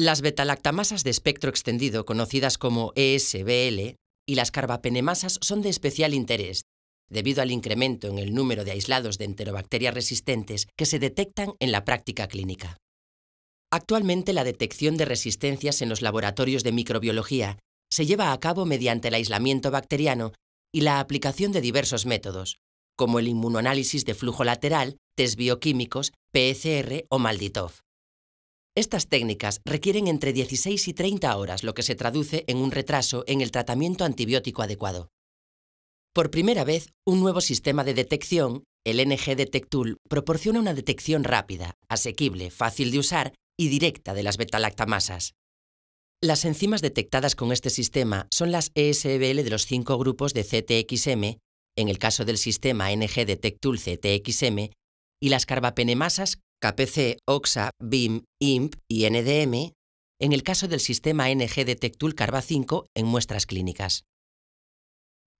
Las betalactamasas de espectro extendido, conocidas como ESBL, y las carbapenemasas son de especial interés, debido al incremento en el número de aislados de enterobacterias resistentes que se detectan en la práctica clínica. Actualmente la detección de resistencias en los laboratorios de microbiología se lleva a cabo mediante el aislamiento bacteriano y la aplicación de diversos métodos, como el inmunoanálisis de flujo lateral, test bioquímicos, PCR e o Malditov. Estas técnicas requieren entre 16 y 30 horas, lo que se traduce en un retraso en el tratamiento antibiótico adecuado. Por primera vez, un nuevo sistema de detección, el NG Detect proporciona una detección rápida, asequible, fácil de usar y directa de las betalactamasas. Las enzimas detectadas con este sistema son las ESBL de los cinco grupos de CTXM, en el caso del sistema NG Detect CTXM, y las carbapenemasas KPC, OXA, BIM, IMP y NDM en el caso del sistema NG detectul Carba 5 en muestras clínicas.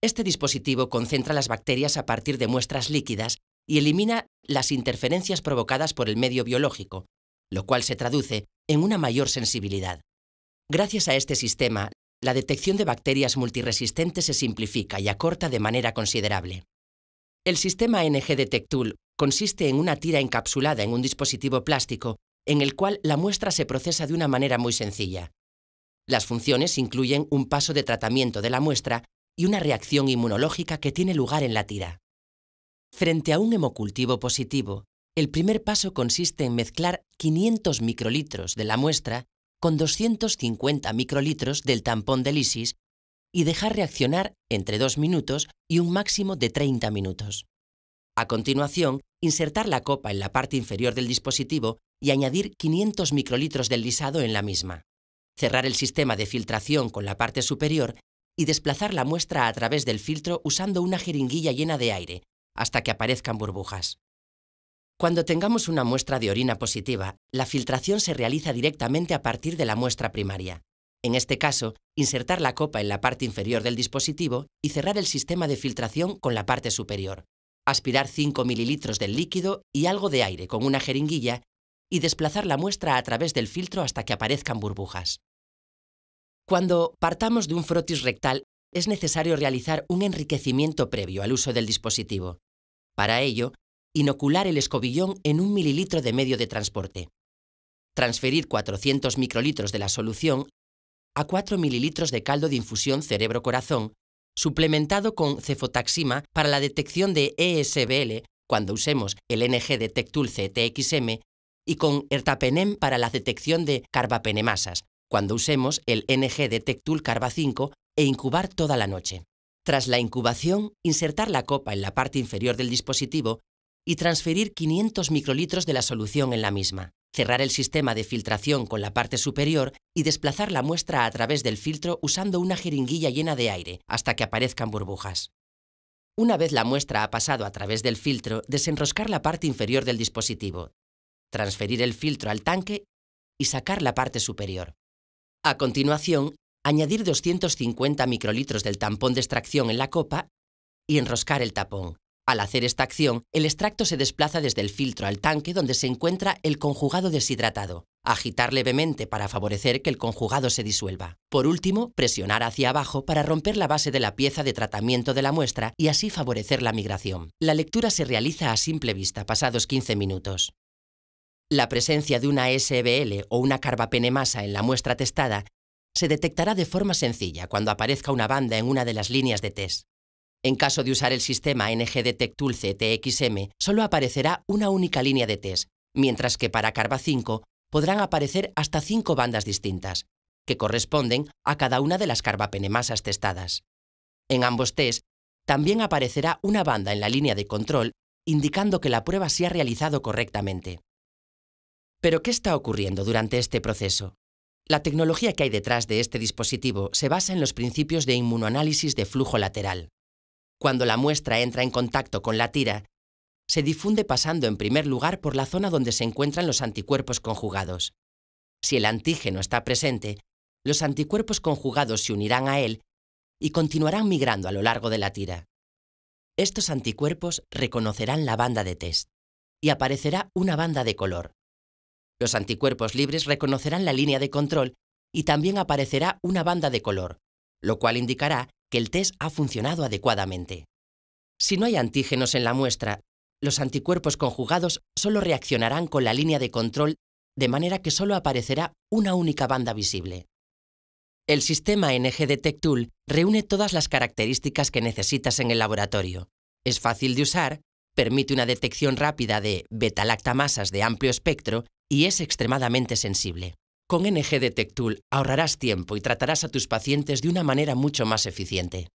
Este dispositivo concentra las bacterias a partir de muestras líquidas y elimina las interferencias provocadas por el medio biológico, lo cual se traduce en una mayor sensibilidad. Gracias a este sistema, la detección de bacterias multiresistentes se simplifica y acorta de manera considerable. El sistema NG detectul consiste en una tira encapsulada en un dispositivo plástico en el cual la muestra se procesa de una manera muy sencilla. Las funciones incluyen un paso de tratamiento de la muestra y una reacción inmunológica que tiene lugar en la tira. Frente a un hemocultivo positivo, el primer paso consiste en mezclar 500 microlitros de la muestra con 250 microlitros del tampón de lisis y dejar reaccionar entre 2 minutos y un máximo de 30 minutos. A continuación, insertar la copa en la parte inferior del dispositivo y añadir 500 microlitros del lisado en la misma. Cerrar el sistema de filtración con la parte superior y desplazar la muestra a través del filtro usando una jeringuilla llena de aire, hasta que aparezcan burbujas. Cuando tengamos una muestra de orina positiva, la filtración se realiza directamente a partir de la muestra primaria. En este caso, insertar la copa en la parte inferior del dispositivo y cerrar el sistema de filtración con la parte superior aspirar 5 mililitros del líquido y algo de aire con una jeringuilla y desplazar la muestra a través del filtro hasta que aparezcan burbujas. Cuando partamos de un frotis rectal, es necesario realizar un enriquecimiento previo al uso del dispositivo. Para ello, inocular el escobillón en un mililitro de medio de transporte. Transferir 400 microlitros de la solución a 4 mililitros de caldo de infusión cerebro-corazón suplementado con cefotaxima para la detección de ESBL cuando usemos el NG Detectul CTXM y con ertapenem para la detección de carbapenemasas cuando usemos el NG Detectul Tectul 5 e incubar toda la noche. Tras la incubación, insertar la copa en la parte inferior del dispositivo y transferir 500 microlitros de la solución en la misma cerrar el sistema de filtración con la parte superior y desplazar la muestra a través del filtro usando una jeringuilla llena de aire hasta que aparezcan burbujas. Una vez la muestra ha pasado a través del filtro, desenroscar la parte inferior del dispositivo, transferir el filtro al tanque y sacar la parte superior. A continuación, añadir 250 microlitros del tampón de extracción en la copa y enroscar el tapón. Al hacer esta acción, el extracto se desplaza desde el filtro al tanque donde se encuentra el conjugado deshidratado. Agitar levemente para favorecer que el conjugado se disuelva. Por último, presionar hacia abajo para romper la base de la pieza de tratamiento de la muestra y así favorecer la migración. La lectura se realiza a simple vista pasados 15 minutos. La presencia de una SBL o una carbapenemasa en la muestra testada se detectará de forma sencilla cuando aparezca una banda en una de las líneas de test. En caso de usar el sistema NGD Tulce TXM, solo aparecerá una única línea de test, mientras que para Carva 5 podrán aparecer hasta cinco bandas distintas, que corresponden a cada una de las carbapenemasas testadas. En ambos tests también aparecerá una banda en la línea de control indicando que la prueba se ha realizado correctamente. Pero, ¿qué está ocurriendo durante este proceso? La tecnología que hay detrás de este dispositivo se basa en los principios de inmunoanálisis de flujo lateral. Cuando la muestra entra en contacto con la tira, se difunde pasando en primer lugar por la zona donde se encuentran los anticuerpos conjugados. Si el antígeno está presente, los anticuerpos conjugados se unirán a él y continuarán migrando a lo largo de la tira. Estos anticuerpos reconocerán la banda de test y aparecerá una banda de color. Los anticuerpos libres reconocerán la línea de control y también aparecerá una banda de color, lo cual indicará que el test ha funcionado adecuadamente. Si no hay antígenos en la muestra, los anticuerpos conjugados solo reaccionarán con la línea de control de manera que solo aparecerá una única banda visible. El sistema NG reúne todas las características que necesitas en el laboratorio. Es fácil de usar, permite una detección rápida de beta-lactamasas de amplio espectro y es extremadamente sensible. Con NG de ahorrarás tiempo y tratarás a tus pacientes de una manera mucho más eficiente.